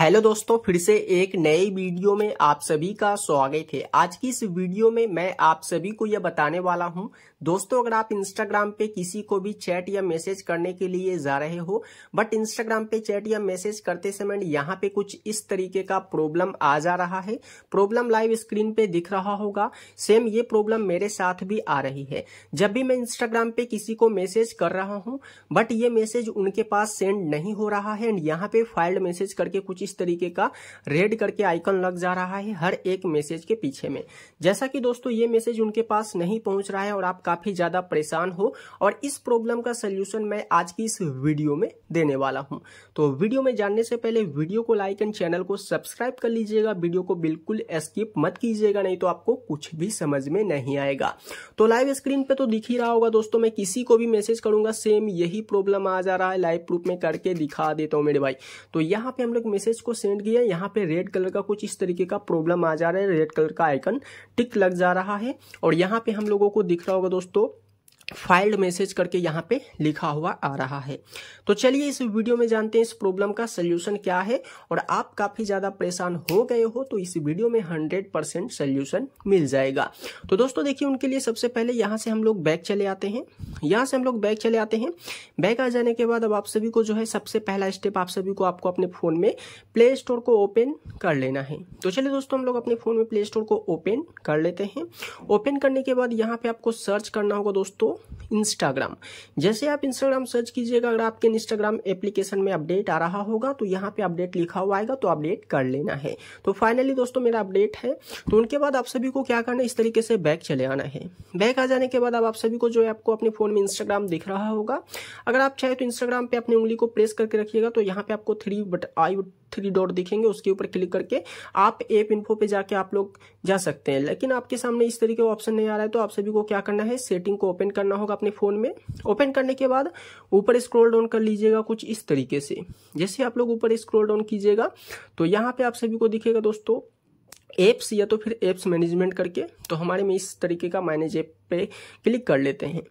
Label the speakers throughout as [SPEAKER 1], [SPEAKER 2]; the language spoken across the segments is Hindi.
[SPEAKER 1] हेलो दोस्तों फिर से एक नए वीडियो में आप सभी का स्वागत है आज की इस वीडियो में मैं आप सभी को यह बताने वाला हूं दोस्तों अगर आप इंस्टाग्राम पे किसी को भी चैट या मैसेज करने के लिए जा रहे हो बट इंस्टाग्राम पे चैट या मैसेज करते समय यहां पे कुछ इस तरीके का प्रॉब्लम आ जा रहा है प्रॉब्लम लाइव स्क्रीन पे दिख रहा होगा सेम ये प्रॉब्लम मेरे साथ भी आ रही है जब भी मैं इंस्टाग्राम पे किसी को मैसेज कर रहा हूँ बट ये मैसेज उनके पास सेंड नहीं हो रहा है एंड यहाँ पे फाइल्ड मैसेज करके कुछ इस तरीके का रेड करके आइकन लग जा रहा है हर एक मैसेज के पीछे में जैसा कि दोस्तों ये मैसेज उनके पास नहीं पहुंच रहा है और आप काफी ज्यादा परेशान हो और इस प्रॉब्लम का सोल्यूशन मैं आज की इस वीडियो में देने वाला हूँ तो वीडियो में जानने से पहले वीडियो को लाइक एंड चैनल को सब्सक्राइब कर लीजिएगा वीडियो को बिल्कुल स्किप मत कीजिएगा नहीं तो आपको कुछ भी समझ में नहीं आएगा तो लाइव स्क्रीन पे तो दिख ही रहा होगा दोस्तों मैं किसी को भी मैसेज करूंगा सेम यही प्रॉब्लम आ जा रहा है लाइव प्रूफ में करके दिखा देता हूं मेरे भाई तो यहाँ पे हम लोग मैसेज इसको सेंड किया यहाँ पे रेड कलर का कुछ इस तरीके का प्रॉब्लम आ जा रहा है रेड कलर का आइकन टिक लग जा रहा है और यहाँ पे हम लोगों को दिख रहा होगा दोस्तों फाइल्ड मैसेज करके यहाँ पे लिखा हुआ आ रहा है तो चलिए इस वीडियो में जानते हैं इस प्रॉब्लम का सोल्यूशन क्या है और आप काफ़ी ज़्यादा परेशान हो गए हो तो इस वीडियो में 100 परसेंट सोल्यूशन मिल जाएगा तो दोस्तों देखिए उनके लिए सबसे पहले यहाँ से हम लोग बैग चले आते हैं यहाँ से हम लोग बैग चले आते हैं बैग आ जाने के बाद अब आप सभी को जो है सबसे पहला स्टेप आप सभी को आपको अपने फ़ोन में प्ले स्टोर को ओपन कर लेना है तो चलिए दोस्तों हम लोग अपने फ़ोन में प्ले स्टोर को ओपन कर लेते हैं ओपन करने के बाद यहाँ पे आपको सर्च करना होगा दोस्तों इंस्टाग्राम जैसे आप इंस्टाग्राम सर्च कीजिएगा अगर आपके इंस्टाग्राम एप्लीकेशन में अपडेट आ रहा होगा तो यहाँ पे अपडेट लिखा हुआ आएगा तो अपडेट कर लेना है तो फाइनली दोस्तों मेरा अपडेट है तो उनके बाद आप सभी को क्या करना है इस तरीके से बैक चले आना है बैक आ जाने के बाद आप सभी को जो है आपको अपने फ़ोन में इंस्टाग्राम दिख रहा होगा अगर आप चाहे तो इंस्टाग्राम पर अपनी उंगली को प्रेस करके रखिएगा तो यहाँ पे आपको three but I three dot दिखेंगे उसके ऊपर क्लिक करके आप एप इन्फो पे जाके आप लोग जा सकते हैं लेकिन आपके सामने इस तरीके का ऑप्शन नहीं आ रहा है तो आप सभी को क्या करना है सेटिंग को ओपन करना होगा अपने फ़ोन में ओपन करने के बाद ऊपर स्क्रॉल डाउन कर लीजिएगा कुछ इस तरीके से जैसे आप लोग ऊपर स्क्रोल डाउन कीजिएगा तो यहाँ पे आप सभी को दिखेगा दोस्तों एप्स या तो फिर एप्स मैनेजमेंट करके तो हमारे में इस तरीके का मैनेज एप पे क्लिक कर लेते हैं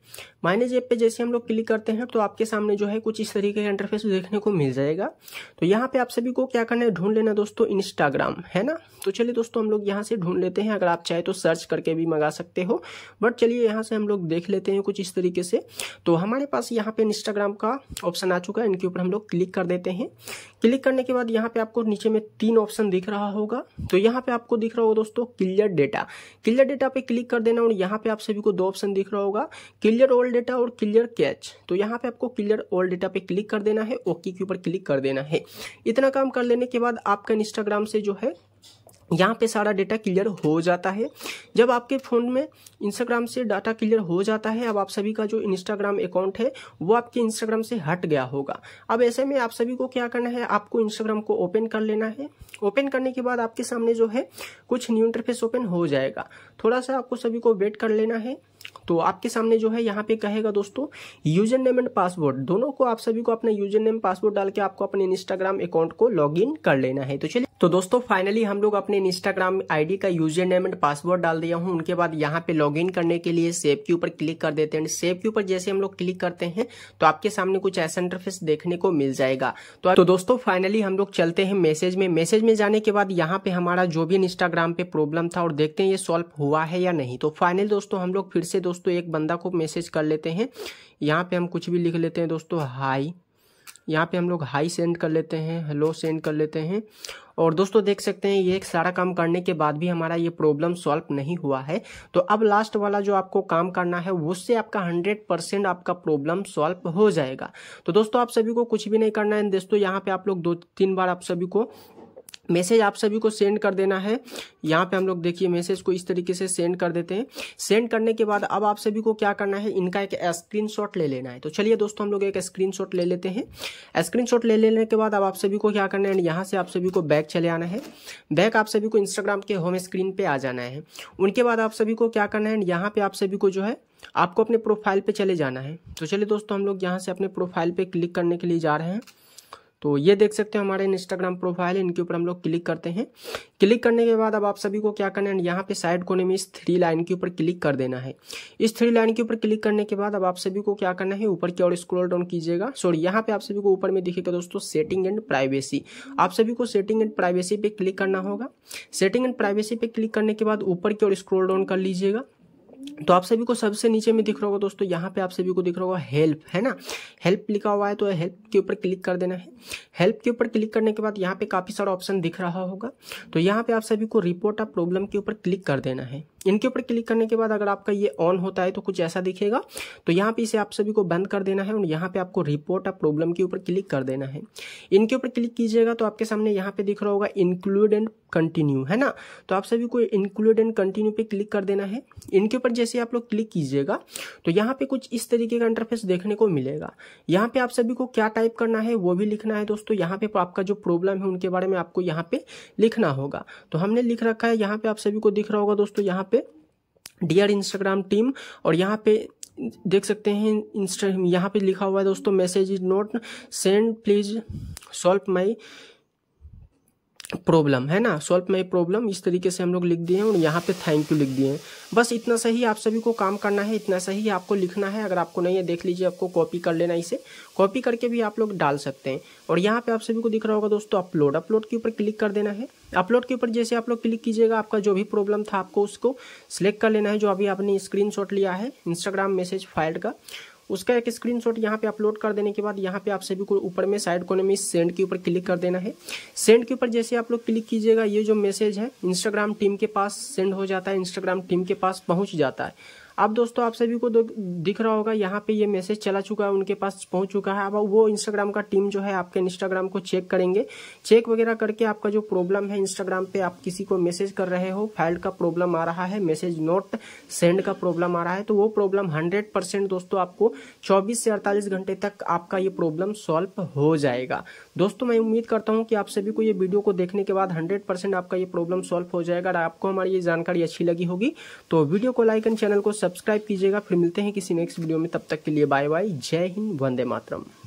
[SPEAKER 1] माइनेज ऐप पे जैसे हम लोग क्लिक करते हैं तो आपके सामने जो है कुछ इस तरीके का इंटरफेस देखने को मिल जाएगा तो यहाँ पे आप सभी को क्या करना है ढूंढ लेना दोस्तों इंस्टाग्राम है ना तो चलिए दोस्तों हम लोग यहाँ से ढूंढ लेते हैं अगर आप चाहे तो सर्च करके भी मंगा सकते हो बट चलिए यहाँ से हम लोग देख लेते हैं कुछ इस तरीके से तो हमारे पास यहाँ पे इंस्टाग्राम का ऑप्शन आ चुका है इनके ऊपर हम लोग क्लिक कर देते हैं क्लिक करने के बाद यहाँ पे आपको नीचे में तीन ऑप्शन दिख रहा होगा तो यहाँ पे आपको दिख रहा होगा दोस्तों क्लियर डेटा क्लियर डेटा पे क्लिक कर देना और यहाँ पे आप सभी को दो ऑप्शन दिख रहा होगा क्लियर ऑल डेटा और क्लियर कैच तो यहाँ पे आपको क्लियर ऑल डेटा पे क्लिक कर देना है ओके के ऊपर क्लिक कर देना है इतना काम कर लेने के बाद आपका इंस्टाग्राम से जो है यहाँ पे सारा डाटा क्लियर हो जाता है जब आपके फ़ोन में इंस्टाग्राम से डाटा क्लियर हो जाता है अब आप सभी का जो इंस्टाग्राम अकाउंट है वो आपके इंस्टाग्राम से हट गया होगा अब ऐसे में आप सभी को क्या करना है आपको इंस्टाग्राम को ओपन कर लेना है ओपन करने के बाद आपके सामने जो है कुछ न्यू इंटरफेस ओपन हो जाएगा थोड़ा सा आपको सभी को वेट कर लेना है तो आपके सामने जो है यहाँ पे कहेगा दोस्तों यूजर नेम एंड पासवर्ड दोनों को आप सभी को अपना यूजर नेम पासवर्ड डाल के आपको अपने इंस्टाग्राम अकाउंट को लॉग इन कर लेना है तो चलिए तो दोस्तों फाइनली हम लोग अपने इंस्टाग्राम आईडी का यूजर नेम एंड पासवर्ड डाल दिया हूं उनके बाद यहाँ पे लॉगिन करने के लिए सेव के ऊपर क्लिक कर देते हैं सेव के ऊपर जैसे हम लोग क्लिक करते हैं तो आपके सामने कुछ ऐसा इंटरफेस देखने को मिल जाएगा तो, तो दोस्तों फाइनली हम लोग चलते हैं मैसेज में मैसेज में जाने के बाद यहाँ पे हमारा जो भी इंस्टाग्राम पे प्रॉब्लम था और देखते हैं ये सॉल्व हुआ है या नहीं तो फाइनली दोस्तों हम लोग फिर से दोस्तों एक बंदा को मैसेज कर लेते हैं यहाँ पे हम कुछ भी लिख लेते हैं दोस्तों हाई यहाँ पे हम लोग हाई सेंड कर लेते हैं हेलो सेंड कर लेते हैं और दोस्तों देख सकते हैं ये एक सारा काम करने के बाद भी हमारा ये प्रॉब्लम सॉल्व नहीं हुआ है तो अब लास्ट वाला जो आपको काम करना है उससे आपका हंड्रेड परसेंट आपका प्रॉब्लम सॉल्व हो जाएगा तो दोस्तों आप सभी को कुछ भी नहीं करना है दोस्तों यहाँ पे आप लोग दो तीन बार आप सभी को मैसेज आप सभी को सेंड कर देना है यहाँ पे हम लोग देखिए मैसेज को इस तरीके से सेंड कर देते हैं सेंड करने के बाद अब आप सभी को क्या करना है इनका एक स्क्रीनशॉट ले लेना है तो चलिए दोस्तों हम लोग एक स्क्रीनशॉट ले लेते हैं स्क्रीनशॉट ले लेने के बाद अब आप सभी को क्या करना है यहाँ से आप सभी को बैक चले आना है बैक आप सभी को इंस्टाग्राम के होम स्क्रीन पर आ जाना है उनके बाद आप सभी को क्या करना है यहाँ पर आप सभी को जो है आपको अपने प्रोफाइल पर चले जाना है तो चलिए दोस्तों हम लोग यहाँ से अपने प्रोफाइल पर क्लिक करने के लिए जा रहे हैं तो ये देख सकते हैं हमारे इंस्टाग्राम प्रोफाइल इनके ऊपर हम लोग क्लिक करते हैं क्लिक करने के बाद अब आप सभी को क्या करना है यहाँ पे साइड कोने में इस थ्री लाइन के ऊपर क्लिक कर देना है इस थ्री लाइन के ऊपर क्लिक करने के बाद अब आप सभी को क्या करना है ऊपर की ओर स्क्रॉल डाउन कीजिएगा सॉरी यहाँ पे आप सभी को ऊपर में दिखेगा दोस्तों सेटिंग एंड प्राइवेसी आप सभी को सेटिंग एंड प्राइवेसी पे क्लिक करना होगा सेटिंग एंड प्राइवेसी पे क्लिक करने के बाद ऊपर की ओर स्क्रॉल डाउन कर लीजिएगा तो आप सभी को सबसे नीचे में दिख रहा होगा दोस्तों यहाँ पे आप सभी को दिख रहा होगा हेल्प है ना हेल्प लिखा हुआ है तो हेल्प के ऊपर क्लिक कर देना है हेल्प के ऊपर क्लिक करने के बाद यहाँ पे काफ़ी सारा ऑप्शन दिख रहा होगा तो यहाँ पे आप सभी को रिपोर्ट ऑफ प्रॉब्लम के ऊपर क्लिक कर देना है इनके ऊपर क्लिक करने के बाद अगर आपका ये ऑन होता है तो कुछ ऐसा दिखेगा तो यहाँ पे इसे आप सभी को बंद कर देना है और यहाँ पे आपको रिपोर्ट ऑफ प्रॉब्लम के ऊपर क्लिक कर देना है इनके ऊपर क्लिक कीजिएगा तो आपके सामने यहाँ पे दिख रहा होगा इंक्लूड एंड कंटिन्यू है ना तो आप सभी को इंक्लूड एंड कंटिन्यू पे क्लिक कर देना है इनके ऊपर जैसे आप लोग क्लिक कीजिएगा तो यहाँ पे कुछ इस तरीके का इंटरफेस देखने को मिलेगा यहाँ पे आप सभी को क्या टाइप करना है वो भी लिखना है दोस्तों दोस्तों यहाँ पे आपका जो प्रॉब्लम है उनके बारे में आपको यहाँ पे लिखना होगा तो हमने लिख रखा है यहाँ पे आप सभी को दिख रहा होगा दोस्तों यहाँ पे डियर इंस्टाग्राम टीम और यहाँ पे देख सकते हैं इंस्टा यहाँ पे लिखा हुआ है दोस्तों message is not send please solve my problem है ना सॉल्व माई प्रॉब्लम इस तरीके से हम लोग लिख दिए हैं और यहाँ पे थैंक यू लिख दिए हैं बस इतना सही आप सभी को काम करना है इतना सही आपको लिखना है अगर आपको नहीं है देख लीजिए आपको कॉपी कर लेना इसे कॉपी करके भी आप लोग डाल सकते हैं और यहाँ पे आप सभी को दिख रहा होगा दोस्तों अपलोड अपलोड के ऊपर क्लिक कर देना है अपलोड के ऊपर जैसे आप लोग क्लिक कीजिएगा आपका जो भी प्रॉब्लम था आपको उसको सिलेक्ट कर लेना है जो अभी आपने स्क्रीन लिया है इंस्टाग्राम मैसेज फाइल का उसका एक स्क्रीनशॉट यहाँ पे अपलोड कर देने के बाद यहाँ पे आप सभी को ऊपर में साइड कोने में सेंड के ऊपर क्लिक कर देना है सेंड के ऊपर जैसे आप लोग क्लिक कीजिएगा ये जो मैसेज है इंस्टाग्राम टीम के पास सेंड हो जाता है इंस्टाग्राम टीम के पास पहुँच जाता है अब दोस्तों आप सभी को दिख रहा होगा यहाँ पे ये मैसेज चला चुका है उनके पास पहुंच चुका है अब वो इंस्टाग्राम का टीम जो है आपके इंस्टाग्राम को चेक करेंगे चेक वगैरह करके आपका जो प्रॉब्लम है इंस्टाग्राम पे आप किसी को मैसेज कर रहे हो फाइल का प्रॉब्लम आ रहा है मैसेज नोट सेंड का प्रॉब्लम आ रहा है तो वो प्रॉब्लम हंड्रेड परसेंट दोस्तों आपको चौबीस से अड़तालीस घंटे तक आपका ये प्रॉब्लम सॉल्व हो जाएगा दोस्तों मैं उम्मीद करता हूँ कि आप सभी को ये वीडियो को देखने के बाद हंड्रेड आपका ये प्रॉब्लम सॉल्व हो जाएगा आपको हमारी ये जानकारी अच्छी लगी होगी तो वीडियो को लाइक एंड चैनल को सब्सक्राइब कीजिएगा फिर मिलते हैं किसी नेक्स्ट वीडियो में तब तक के लिए बाय बाय जय हिंद वंदे मातरम